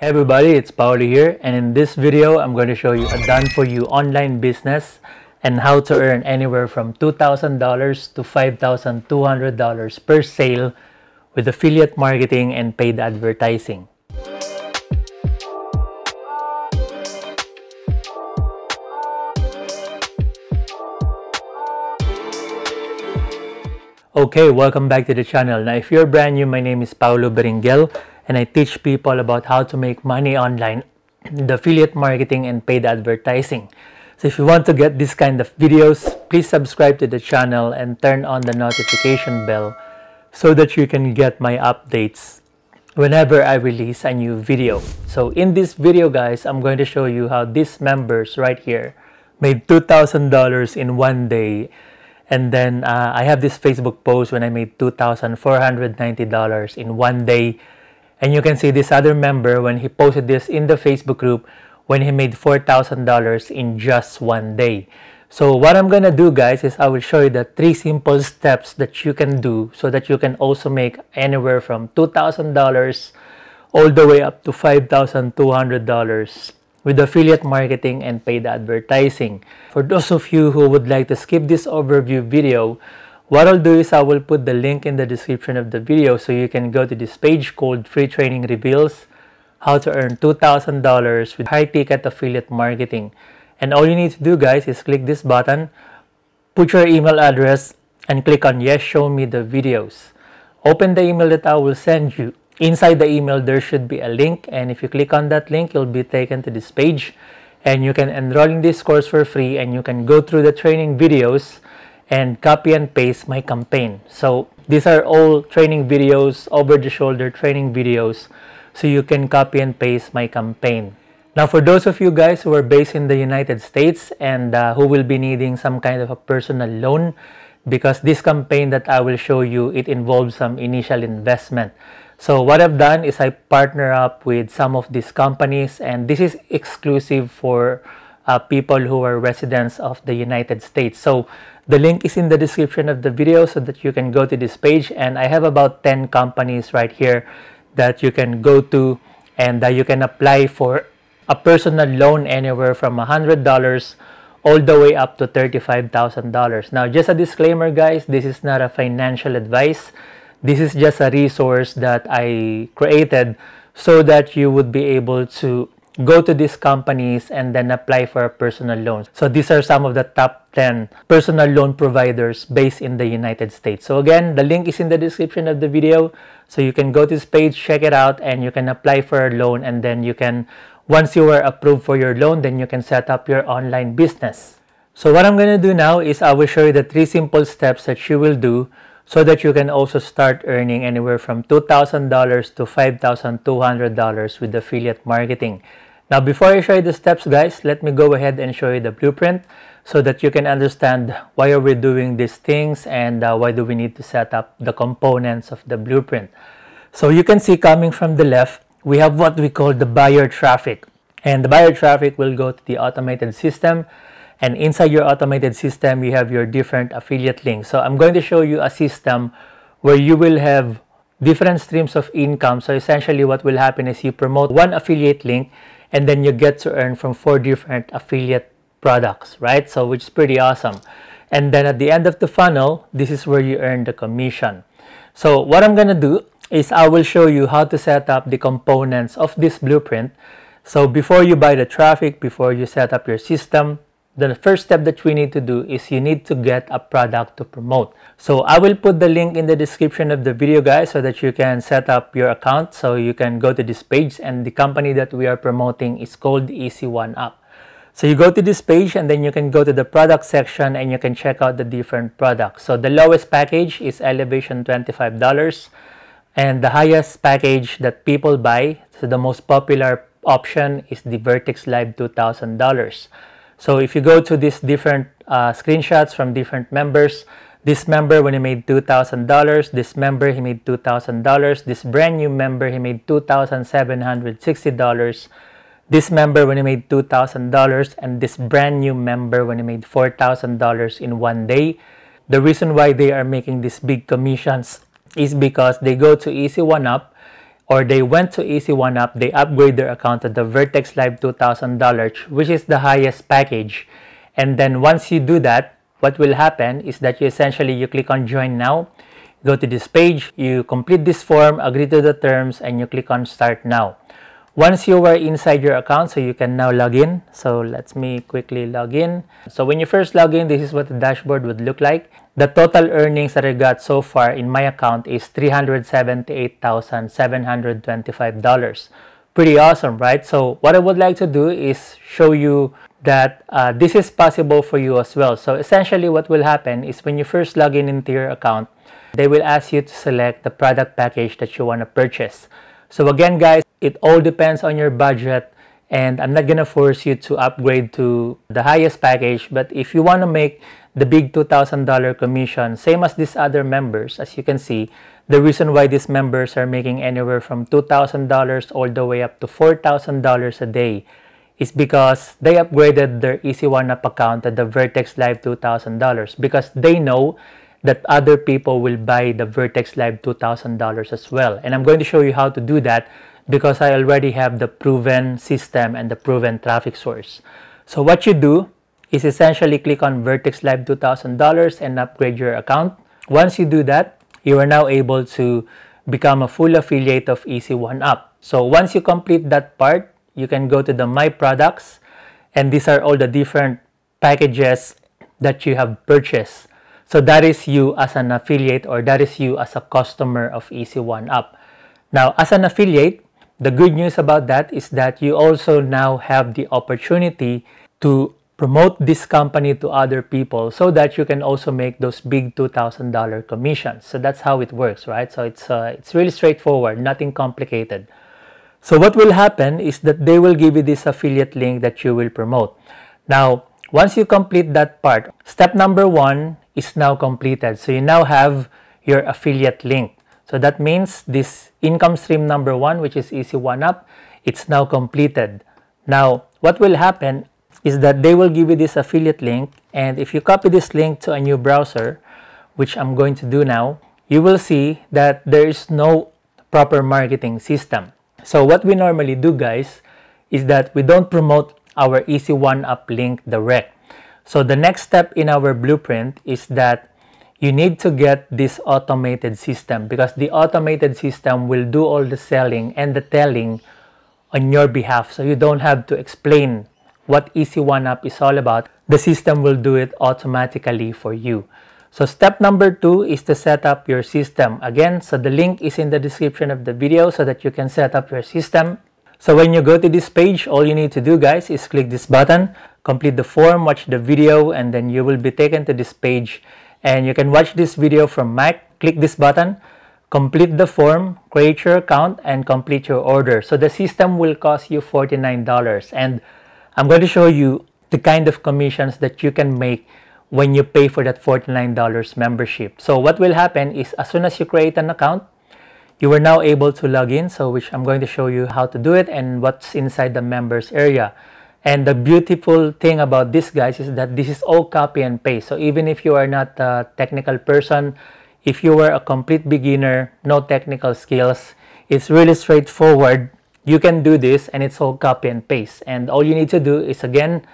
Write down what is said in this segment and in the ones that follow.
Hey everybody, it's Paolo here and in this video, I'm going to show you a done-for-you online business and how to earn anywhere from $2,000 to $5,200 per sale with affiliate marketing and paid advertising. Okay, welcome back to the channel. Now, if you're brand new, my name is Paolo Beringel and I teach people about how to make money online, the affiliate marketing and paid advertising. So if you want to get this kind of videos, please subscribe to the channel and turn on the notification bell so that you can get my updates whenever I release a new video. So in this video guys, I'm going to show you how these members right here made $2,000 in one day. And then uh, I have this Facebook post when I made $2,490 in one day. And you can see this other member when he posted this in the Facebook group when he made $4,000 in just one day. So what I'm gonna do guys is I will show you the three simple steps that you can do so that you can also make anywhere from $2,000 all the way up to $5,200 with affiliate marketing and paid advertising. For those of you who would like to skip this overview video, what I'll do is I will put the link in the description of the video so you can go to this page called Free Training Reveals How to Earn $2,000 with High Ticket Affiliate Marketing. And all you need to do guys is click this button, put your email address and click on yes show me the videos. Open the email that I will send you. Inside the email there should be a link and if you click on that link you'll be taken to this page and you can enroll in this course for free and you can go through the training videos and copy and paste my campaign. So these are all training videos, over the shoulder training videos. So you can copy and paste my campaign. Now for those of you guys who are based in the United States and uh, who will be needing some kind of a personal loan, because this campaign that I will show you, it involves some initial investment. So what I've done is I partner up with some of these companies and this is exclusive for uh, people who are residents of the United States. So the link is in the description of the video so that you can go to this page and I have about 10 companies right here that you can go to and that you can apply for a personal loan anywhere from $100 all the way up to $35,000. Now just a disclaimer guys, this is not a financial advice. This is just a resource that I created so that you would be able to go to these companies and then apply for personal loans. So these are some of the top 10 personal loan providers based in the United States. So again, the link is in the description of the video. So you can go to this page, check it out, and you can apply for a loan. And then you can, once you are approved for your loan, then you can set up your online business. So what I'm going to do now is I will show you the three simple steps that you will do so that you can also start earning anywhere from $2,000 to $5,200 with affiliate marketing. Now, before I show you the steps, guys, let me go ahead and show you the blueprint so that you can understand why are we doing these things and uh, why do we need to set up the components of the blueprint. So you can see coming from the left, we have what we call the buyer traffic. And the buyer traffic will go to the automated system and inside your automated system, you have your different affiliate links. So I'm going to show you a system where you will have different streams of income. So essentially what will happen is you promote one affiliate link and then you get to earn from four different affiliate products, right? So which is pretty awesome. And then at the end of the funnel, this is where you earn the commission. So what I'm going to do is I will show you how to set up the components of this blueprint. So before you buy the traffic, before you set up your system, the first step that we need to do is you need to get a product to promote. So I will put the link in the description of the video guys so that you can set up your account so you can go to this page and the company that we are promoting is called Easy one App. So you go to this page and then you can go to the product section and you can check out the different products. So the lowest package is elevation $25 and the highest package that people buy, so the most popular option is the Vertex Live $2,000. So if you go to these different uh, screenshots from different members, this member when he made $2,000, this member he made $2,000, this brand new member he made $2,760, this member when he made $2,000, and this brand new member when he made $4,000 in one day. The reason why they are making these big commissions is because they go to Easy One Up or they went to Easy One Up, they upgrade their account to the Vertex Live $2,000, which is the highest package. And then once you do that, what will happen is that you essentially, you click on join now, go to this page, you complete this form, agree to the terms, and you click on start now. Once you were inside your account, so you can now log in. So let me quickly log in. So when you first log in, this is what the dashboard would look like. The total earnings that I got so far in my account is $378,725. Pretty awesome, right? So what I would like to do is show you that uh, this is possible for you as well. So essentially what will happen is when you first log in into your account, they will ask you to select the product package that you want to purchase. So again, guys, it all depends on your budget and I'm not gonna force you to upgrade to the highest package but if you want to make the big $2,000 commission same as these other members as you can see the reason why these members are making anywhere from $2,000 all the way up to $4,000 a day is because they upgraded their Easy One Up account at the Vertex Live $2,000 because they know that other people will buy the Vertex Live $2,000 as well. And I'm going to show you how to do that because I already have the proven system and the proven traffic source. So what you do is essentially click on Vertex Live $2,000 and upgrade your account. Once you do that, you are now able to become a full affiliate of Easy One Up. So once you complete that part, you can go to the My Products and these are all the different packages that you have purchased. So that is you as an affiliate or that is you as a customer of Easy1 Up. Now, as an affiliate, the good news about that is that you also now have the opportunity to promote this company to other people so that you can also make those big $2,000 commissions. So that's how it works, right? So it's, uh, it's really straightforward, nothing complicated. So what will happen is that they will give you this affiliate link that you will promote. Now, once you complete that part, step number one is now completed. So you now have your affiliate link. So that means this income stream number one, which is Easy One Up, it's now completed. Now, what will happen is that they will give you this affiliate link. And if you copy this link to a new browser, which I'm going to do now, you will see that there is no proper marketing system. So what we normally do guys is that we don't promote our Easy One Up link direct. So the next step in our blueprint is that you need to get this automated system because the automated system will do all the selling and the telling on your behalf so you don't have to explain what Easy One Up is all about. The system will do it automatically for you. So step number two is to set up your system. Again, so the link is in the description of the video so that you can set up your system. So when you go to this page, all you need to do guys is click this button complete the form, watch the video and then you will be taken to this page and you can watch this video from Mac. Click this button, complete the form, create your account and complete your order. So the system will cost you $49 and I'm going to show you the kind of commissions that you can make when you pay for that $49 membership. So what will happen is as soon as you create an account, you are now able to log in. So which I'm going to show you how to do it and what's inside the members area. And the beautiful thing about this guys is that this is all copy and paste. So even if you are not a technical person, if you were a complete beginner, no technical skills, it's really straightforward. You can do this and it's all copy and paste. And all you need to do is again,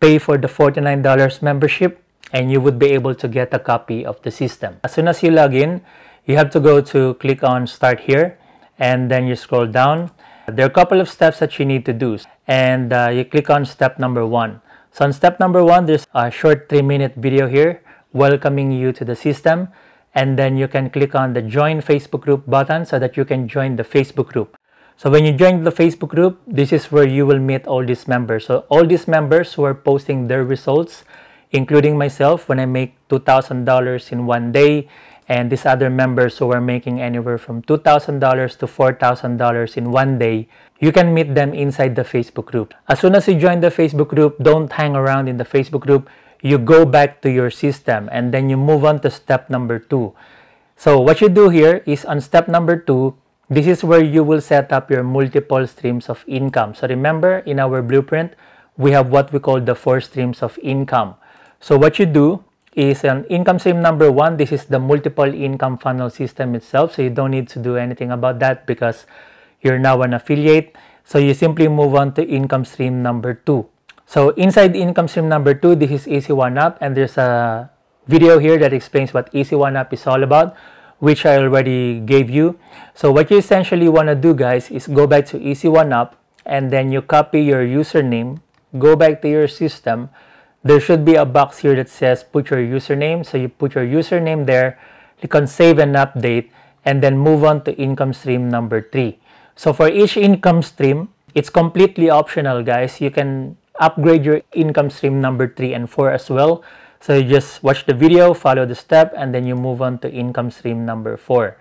pay for the $49 membership and you would be able to get a copy of the system. As soon as you log in, you have to go to click on start here and then you scroll down there are a couple of steps that you need to do and uh, you click on step number one. So on step number one, there's a short three minute video here welcoming you to the system and then you can click on the join Facebook group button so that you can join the Facebook group. So when you join the Facebook group, this is where you will meet all these members. So all these members who are posting their results, including myself when I make $2,000 in one day, and these other members who are making anywhere from $2,000 to $4,000 in one day, you can meet them inside the Facebook group. As soon as you join the Facebook group, don't hang around in the Facebook group. You go back to your system and then you move on to step number two. So what you do here is on step number two, this is where you will set up your multiple streams of income. So remember in our blueprint, we have what we call the four streams of income. So what you do is an income stream number one. This is the multiple income funnel system itself. So you don't need to do anything about that because you're now an affiliate. So you simply move on to income stream number two. So inside income stream number two, this is Easy One Up and there's a video here that explains what Easy One Up is all about which I already gave you. So what you essentially want to do guys is go back to Easy One Up and then you copy your username, go back to your system there should be a box here that says put your username. So you put your username there, click on save and update, and then move on to income stream number three. So for each income stream, it's completely optional guys. You can upgrade your income stream number three and four as well. So you just watch the video, follow the step, and then you move on to income stream number four.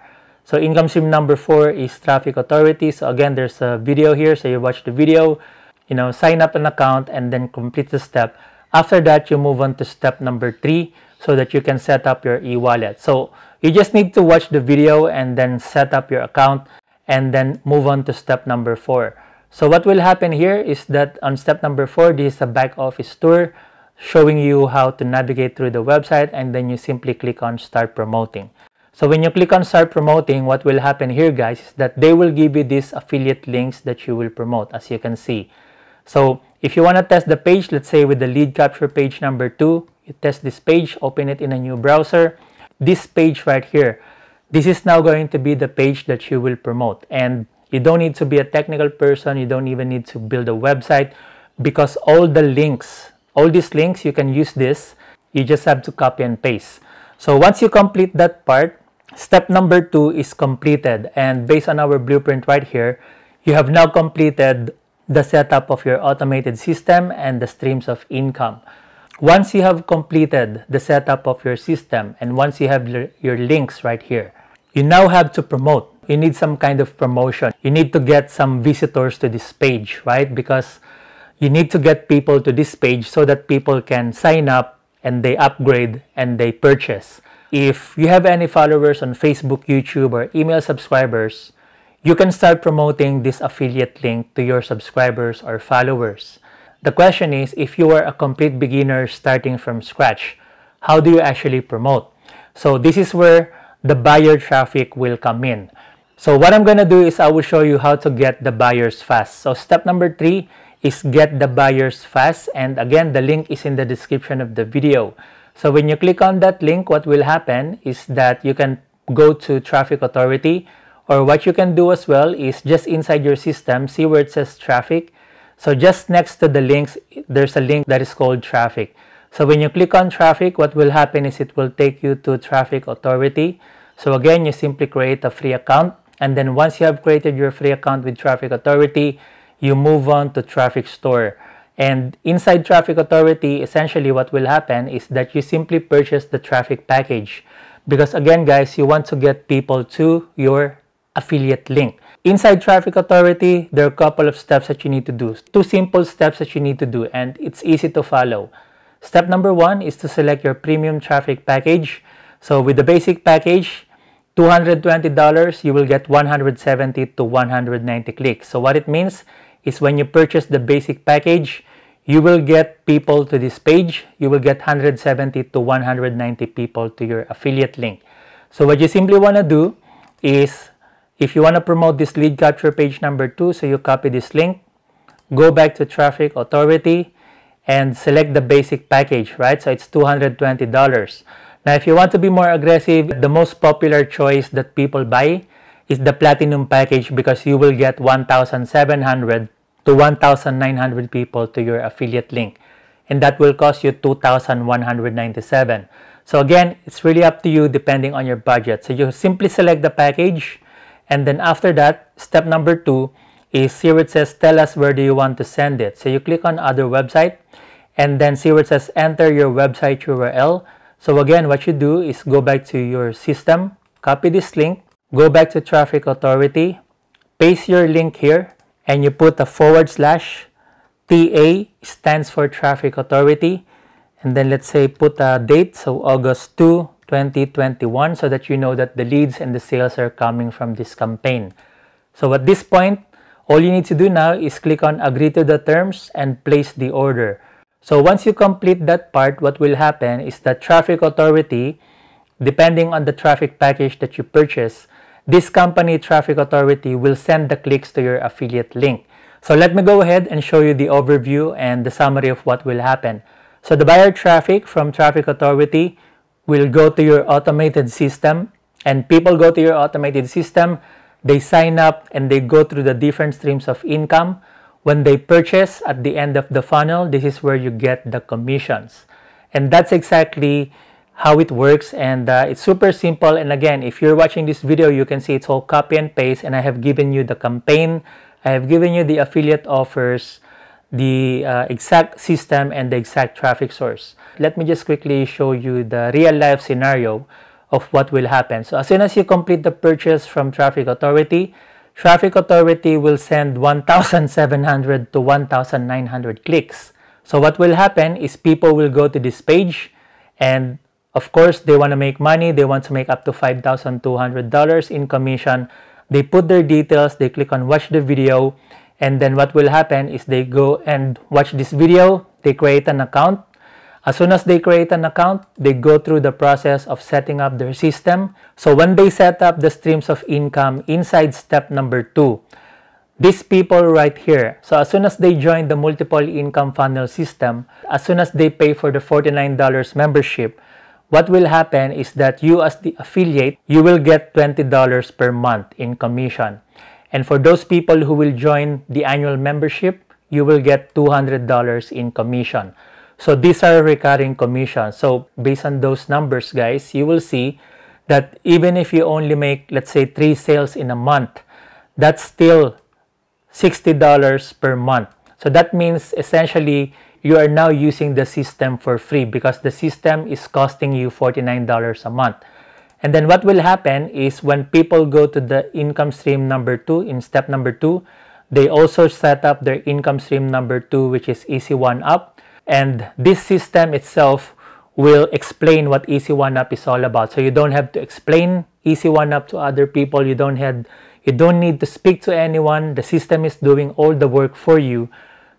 So income stream number four is traffic authority. So again, there's a video here. So you watch the video, you know, sign up an account and then complete the step. After that, you move on to step number three so that you can set up your e-wallet. So you just need to watch the video and then set up your account and then move on to step number four. So what will happen here is that on step number four, this is a back office tour showing you how to navigate through the website and then you simply click on start promoting. So when you click on start promoting, what will happen here guys is that they will give you these affiliate links that you will promote as you can see. So if you want to test the page, let's say with the lead capture page number two, you test this page, open it in a new browser. This page right here, this is now going to be the page that you will promote. And you don't need to be a technical person. You don't even need to build a website because all the links, all these links, you can use this. You just have to copy and paste. So once you complete that part, step number two is completed. And based on our blueprint right here, you have now completed the setup of your automated system and the streams of income. Once you have completed the setup of your system and once you have your links right here, you now have to promote. You need some kind of promotion. You need to get some visitors to this page, right? Because you need to get people to this page so that people can sign up and they upgrade and they purchase. If you have any followers on Facebook, YouTube, or email subscribers, you can start promoting this affiliate link to your subscribers or followers. The question is, if you are a complete beginner starting from scratch, how do you actually promote? So this is where the buyer traffic will come in. So what I'm going to do is I will show you how to get the buyers fast. So step number three is get the buyers fast. And again, the link is in the description of the video. So when you click on that link, what will happen is that you can go to Traffic Authority, or what you can do as well is just inside your system, see where it says traffic. So just next to the links, there's a link that is called traffic. So when you click on traffic, what will happen is it will take you to traffic authority. So again, you simply create a free account. And then once you have created your free account with traffic authority, you move on to traffic store. And inside traffic authority, essentially what will happen is that you simply purchase the traffic package. Because again, guys, you want to get people to your affiliate link. Inside Traffic Authority, there are a couple of steps that you need to do. Two simple steps that you need to do and it's easy to follow. Step number one is to select your premium traffic package. So with the basic package, $220, you will get 170 to 190 clicks. So what it means is when you purchase the basic package, you will get people to this page. You will get 170 to 190 people to your affiliate link. So what you simply want to do is if you want to promote this lead capture page number two, so you copy this link, go back to traffic authority and select the basic package, right? So it's $220. Now, if you want to be more aggressive, the most popular choice that people buy is the platinum package because you will get 1,700 to 1,900 people to your affiliate link and that will cost you 2,197. So again, it's really up to you depending on your budget. So you simply select the package and then after that, step number two is here it says, tell us where do you want to send it. So you click on other website and then see where it says enter your website URL. So again, what you do is go back to your system, copy this link, go back to Traffic Authority, paste your link here, and you put a forward slash. TA stands for Traffic Authority. And then let's say put a date, so August 2, 2021 so that you know that the leads and the sales are coming from this campaign. So at this point, all you need to do now is click on agree to the terms and place the order. So once you complete that part, what will happen is that traffic authority, depending on the traffic package that you purchase, this company traffic authority will send the clicks to your affiliate link. So let me go ahead and show you the overview and the summary of what will happen. So the buyer traffic from traffic authority will go to your automated system and people go to your automated system they sign up and they go through the different streams of income when they purchase at the end of the funnel this is where you get the commissions and that's exactly how it works and uh, it's super simple and again if you're watching this video you can see it's all copy and paste and I have given you the campaign I have given you the affiliate offers the uh, exact system and the exact traffic source. Let me just quickly show you the real life scenario of what will happen. So as soon as you complete the purchase from Traffic Authority, Traffic Authority will send 1,700 to 1,900 clicks. So what will happen is people will go to this page and of course they want to make money. They want to make up to $5,200 in commission. They put their details, they click on watch the video and then what will happen is they go and watch this video they create an account as soon as they create an account they go through the process of setting up their system so when they set up the streams of income inside step number two these people right here so as soon as they join the multiple income funnel system as soon as they pay for the $49 membership what will happen is that you as the affiliate you will get $20 per month in commission and for those people who will join the annual membership, you will get $200 in commission. So these are recurring commissions. So based on those numbers, guys, you will see that even if you only make, let's say, three sales in a month, that's still $60 per month. So that means essentially you are now using the system for free because the system is costing you $49 a month. And then what will happen is when people go to the income stream number two in step number two, they also set up their income stream number two, which is Easy one up. And this system itself will explain what Easy one up is all about. So you don't have to explain Easy one up to other people. You don't have, you don't need to speak to anyone. The system is doing all the work for you.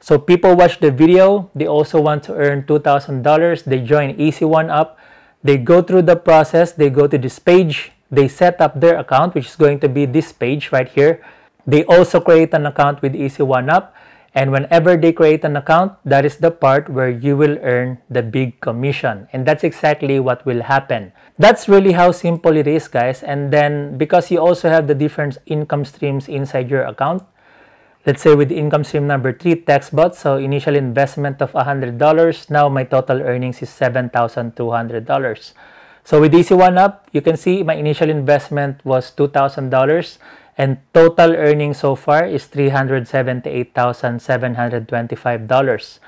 So people watch the video. They also want to earn $2,000. They join Easy one up they go through the process, they go to this page, they set up their account, which is going to be this page right here. They also create an account with Easy One Up. And whenever they create an account, that is the part where you will earn the big commission. And that's exactly what will happen. That's really how simple it is, guys. And then because you also have the different income streams inside your account, Let's say with income stream number 3, TaxBot, so initial investment of $100, now my total earnings is $7,200. So with Easy One Up, you can see my initial investment was $2,000 and total earnings so far is $378,725.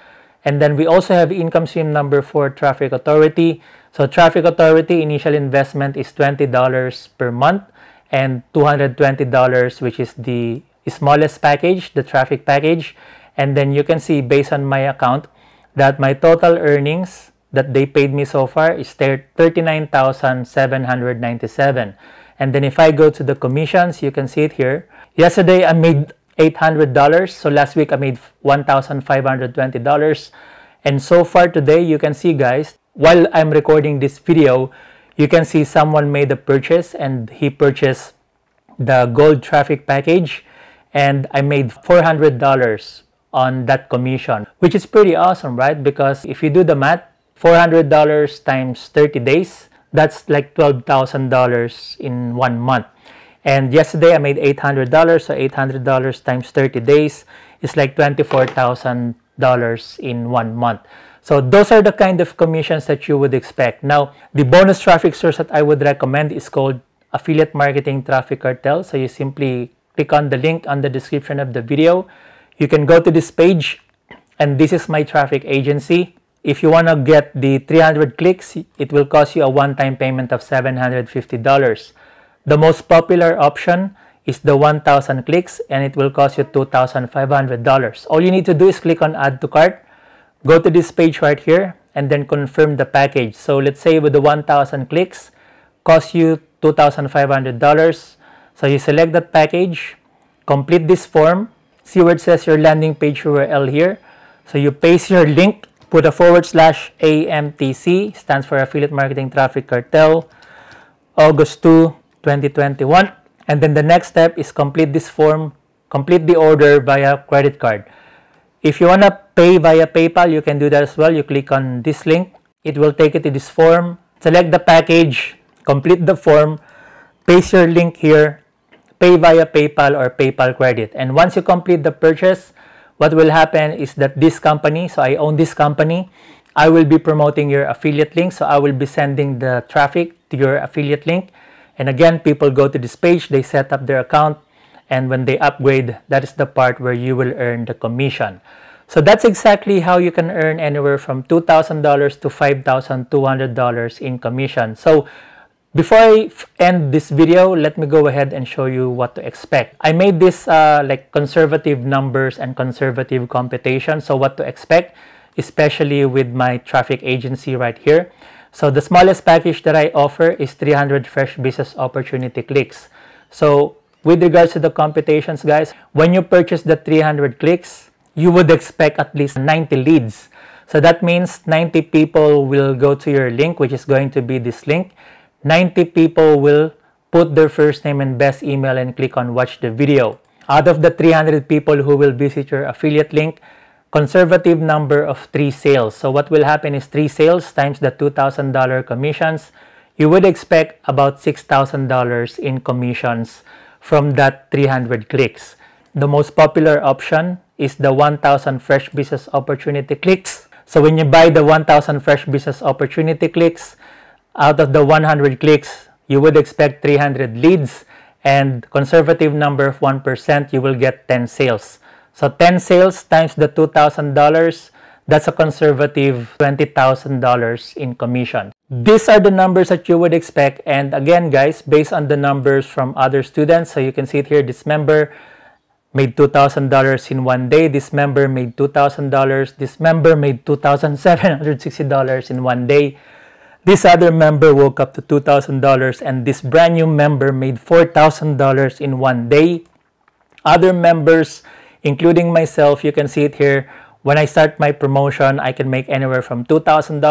And then we also have income stream number 4, Traffic Authority. So Traffic Authority initial investment is $20 per month and $220 which is the smallest package, the traffic package, and then you can see based on my account that my total earnings that they paid me so far is 39,797. And then if I go to the commissions, you can see it here. Yesterday, I made $800. So last week, I made $1,520. And so far today, you can see guys, while I'm recording this video, you can see someone made a purchase and he purchased the gold traffic package and I made $400 on that commission, which is pretty awesome, right? Because if you do the math, $400 times 30 days, that's like $12,000 in one month. And yesterday I made $800, so $800 times 30 days is like $24,000 in one month. So those are the kind of commissions that you would expect. Now, the bonus traffic source that I would recommend is called affiliate marketing traffic cartel. So you simply click on the link on the description of the video. You can go to this page and this is my traffic agency. If you want to get the 300 clicks, it will cost you a one-time payment of $750. The most popular option is the 1000 clicks and it will cost you $2,500. All you need to do is click on add to cart, go to this page right here and then confirm the package. So let's say with the 1000 clicks, cost you $2,500 so you select that package, complete this form. See where it says your landing page URL here. So you paste your link, put a forward slash AMTC, stands for Affiliate Marketing Traffic Cartel, August 2, 2021. And then the next step is complete this form, complete the order via credit card. If you want to pay via PayPal, you can do that as well. You click on this link. It will take you to this form. Select the package, complete the form, paste your link here, pay via PayPal or PayPal credit. And once you complete the purchase, what will happen is that this company, so I own this company, I will be promoting your affiliate link. So I will be sending the traffic to your affiliate link. And again, people go to this page, they set up their account, and when they upgrade, that is the part where you will earn the commission. So that's exactly how you can earn anywhere from $2,000 to $5,200 in commission. So before I end this video, let me go ahead and show you what to expect. I made this uh, like conservative numbers and conservative computation. So what to expect, especially with my traffic agency right here. So the smallest package that I offer is 300 fresh business opportunity clicks. So with regards to the computations, guys, when you purchase the 300 clicks, you would expect at least 90 leads. So that means 90 people will go to your link, which is going to be this link 90 people will put their first name and best email and click on watch the video. Out of the 300 people who will visit your affiliate link, conservative number of three sales. So what will happen is three sales times the $2,000 commissions. You would expect about $6,000 in commissions from that 300 clicks. The most popular option is the 1,000 fresh business opportunity clicks. So when you buy the 1,000 fresh business opportunity clicks, out of the 100 clicks, you would expect 300 leads and conservative number of 1%, you will get 10 sales. So 10 sales times the $2,000, that's a conservative $20,000 in commission. These are the numbers that you would expect. And again, guys, based on the numbers from other students, so you can see it here, this member made $2,000 in one day. This member made $2,000. This member made $2,760 in one day. This other member woke up to $2,000 and this brand new member made $4,000 in one day. Other members, including myself, you can see it here. When I start my promotion, I can make anywhere from $2,000.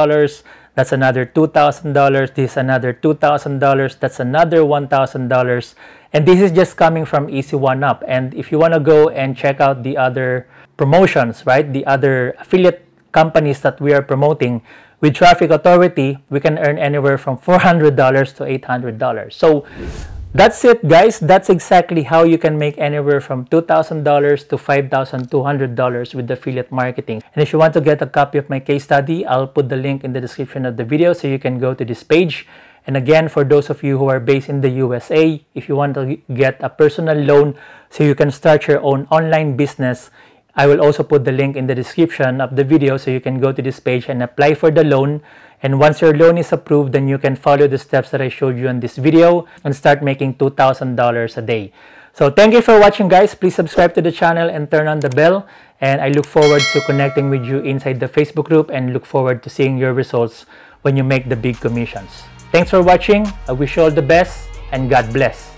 That's another $2,000. This another $2,000. That's another $1,000. And this is just coming from Easy One Up. And if you want to go and check out the other promotions, right? The other affiliate companies that we are promoting, with Traffic Authority, we can earn anywhere from $400 to $800. So that's it, guys. That's exactly how you can make anywhere from $2,000 to $5,200 with affiliate marketing. And if you want to get a copy of my case study, I'll put the link in the description of the video so you can go to this page. And again, for those of you who are based in the USA, if you want to get a personal loan so you can start your own online business, I will also put the link in the description of the video so you can go to this page and apply for the loan. And once your loan is approved, then you can follow the steps that I showed you in this video and start making $2,000 a day. So thank you for watching guys. Please subscribe to the channel and turn on the bell. And I look forward to connecting with you inside the Facebook group and look forward to seeing your results when you make the big commissions. Thanks for watching. I wish you all the best and God bless.